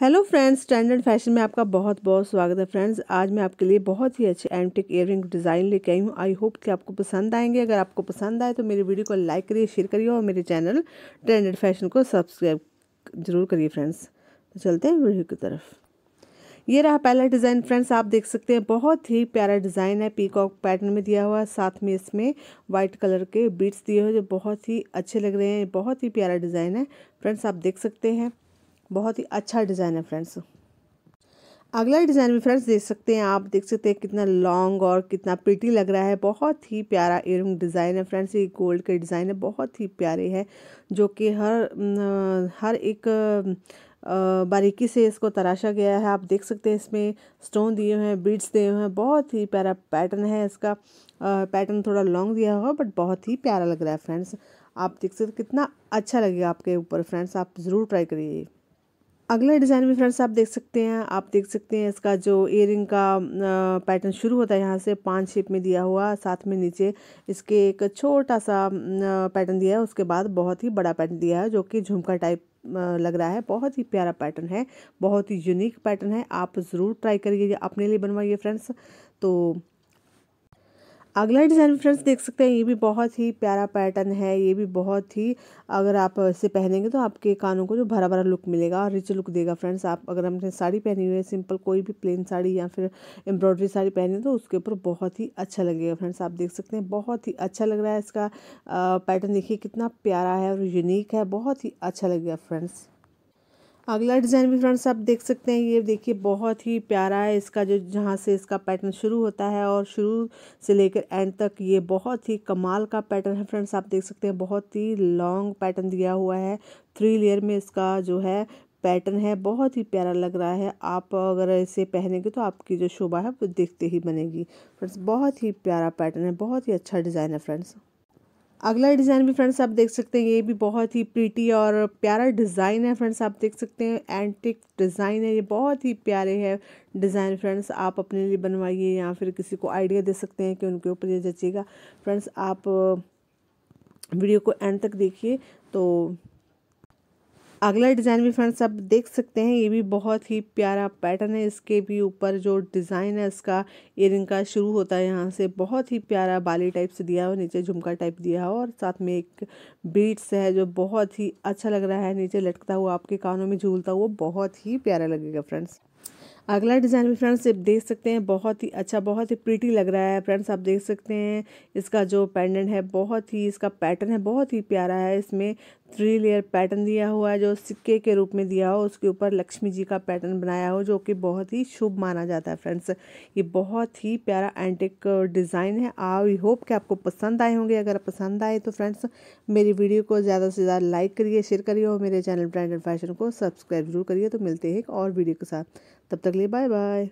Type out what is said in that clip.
hello friends standard fashion में आपका बहुत बहुत स्वागत है फ्रेंड्स आज मैं आपके लिए बहुत ही अच्छे एंटिक ईयरिंग डिज़ाइन लेके आई हूँ आई होप कि आपको पसंद आएंगे अगर आपको पसंद आए तो मेरी वीडियो को लाइक करिए शेयर करिए और मेरे चैनल ट्रेंडेड फैशन को सब्सक्राइब जरूर करिए फ्रेंड्स तो चलते हैं वीडियो की तरफ ये रहा पहला डिज़ाइन फ्रेंड्स आप देख सकते हैं बहुत ही प्यारा डिज़ाइन है पीकॉक पैटर्न में दिया हुआ है साथ में इसमें वाइट कलर के बीट्स दिए हुए जो बहुत ही अच्छे लग रहे हैं बहुत ही प्यारा डिज़ाइन है फ्रेंड्स आप देख सकते हैं बहुत ही अच्छा डिज़ाइन है फ्रेंड्स अगला डिज़ाइन भी फ्रेंड्स देख सकते हैं आप देख सकते हैं कितना लॉन्ग और कितना पिटी लग रहा है बहुत ही प्यारा एयरिंग डिज़ाइन है फ्रेंड्स ये गोल्ड के डिज़ाइन है बहुत ही प्यारे है जो कि हर हर एक बारीकी से इसको तराशा गया है आप देख सकते हैं इसमें स्टोन दिए हुए हैं बीड्स दिए हुए हैं बहुत ही प्यारा पैटर्न है इसका पैटर्न थोड़ा लॉन्ग दिया हुआ बट बहुत ही प्यारा लग रहा है फ्रेंड्स आप देख सकते कितना अच्छा लगेगा आपके ऊपर फ्रेंड्स आप ज़रूर ट्राई करिए अगला डिज़ाइन भी फ्रेंड्स आप देख सकते हैं आप देख सकते हैं इसका जो इयर का पैटर्न शुरू होता है यहाँ से पांच शेप में दिया हुआ साथ में नीचे इसके एक छोटा सा पैटर्न दिया है उसके बाद बहुत ही बड़ा पैटर्न दिया है जो कि झुमका टाइप लग रहा है बहुत ही प्यारा पैटर्न है बहुत ही यूनिक पैटर्न है आप ज़रूर ट्राई करिए अपने लिए बनवाइए फ्रेंड्स तो अगला डिज़ाइन फ्रेंड्स देख सकते हैं ये भी बहुत ही प्यारा पैटर्न है ये भी बहुत ही अगर आप इसे पहनेंगे तो आपके कानों को जो भरा भरा लुक मिलेगा और रिच लुक देगा फ्रेंड्स आप अगर हमने साड़ी पहनी हुई है सिंपल कोई भी प्लेन साड़ी या फिर एम्ब्रॉयडरी साड़ी पहने तो उसके ऊपर बहुत ही अच्छा लगेगा फ्रेंड्स आप देख सकते हैं बहुत ही अच्छा लग रहा है इसका पैटर्न देखिए कितना प्यारा है और यूनिक है बहुत ही अच्छा लगेगा फ्रेंड्स अगला डिज़ाइन भी फ्रेंड्स आप देख सकते हैं ये देखिए बहुत ही प्यारा है इसका जो जहाँ से इसका पैटर्न शुरू होता है और शुरू से लेकर एंड तक ये बहुत ही कमाल का पैटर्न है फ्रेंड्स आप देख सकते हैं बहुत ही लॉन्ग पैटर्न दिया हुआ है थ्री लेयर में इसका जो है पैटर्न है बहुत ही प्यारा लग रहा है आप अगर इसे पहनेंगे तो आपकी जो शोभा है वो देखते ही बनेगी फ्रेंड्स बहुत ही प्यारा पैटर्न है बहुत ही अच्छा डिज़ाइन है फ्रेंड्स अगला डिज़ाइन भी फ्रेंड्स आप देख सकते हैं ये भी बहुत ही प्रीटी और प्यारा डिज़ाइन है फ्रेंड्स आप देख सकते हैं एंटिक डिज़ाइन है ये बहुत ही प्यारे है डिज़ाइन फ्रेंड्स आप अपने लिए बनवाइए या फिर किसी को आइडिया दे सकते हैं कि उनके ऊपर ये जचेगा फ्रेंड्स आप वीडियो को एंड तक देखिए तो अगला डिज़ाइन भी फ्रेंड्स आप देख सकते हैं ये भी बहुत ही प्यारा पैटर्न है इसके भी ऊपर जो डिज़ाइन है इसका इयर का शुरू होता है यहाँ से बहुत ही प्यारा बाली टाइप से दिया हुआ नीचे झुमका टाइप दिया हुआ और साथ में एक बीट्स है जो बहुत ही अच्छा लग रहा है नीचे लटकता हुआ आपके कानों में झूलता हुआ बहुत ही प्यारा लगेगा फ्रेंड्स अगला डिज़ाइन भी फ्रेंड्स आप देख सकते हैं बहुत ही अच्छा बहुत ही प्रीटी लग रहा है फ्रेंड्स आप देख सकते हैं इसका जो पेंडेंट है बहुत ही इसका पैटर्न है बहुत ही प्यारा है इसमें थ्री लेयर पैटर्न दिया हुआ है जो सिक्के के रूप में दिया हो उसके ऊपर लक्ष्मी जी का पैटर्न बनाया हो जो कि बहुत ही शुभ माना जाता है फ्रेंड्स ये बहुत ही प्यारा एंटिक डिज़ाइन है आई होप कि आपको पसंद आए होंगे अगर पसंद आए तो फ्रेंड्स मेरी वीडियो को ज़्यादा से ज़्यादा लाइक करिए शेयर करिए और मेरे चैनल ब्रांड एंड फैशन को सब्सक्राइब जरूर करिए तो मिलते हैं एक और वीडियो के साथ तब तक लिए बाय बाय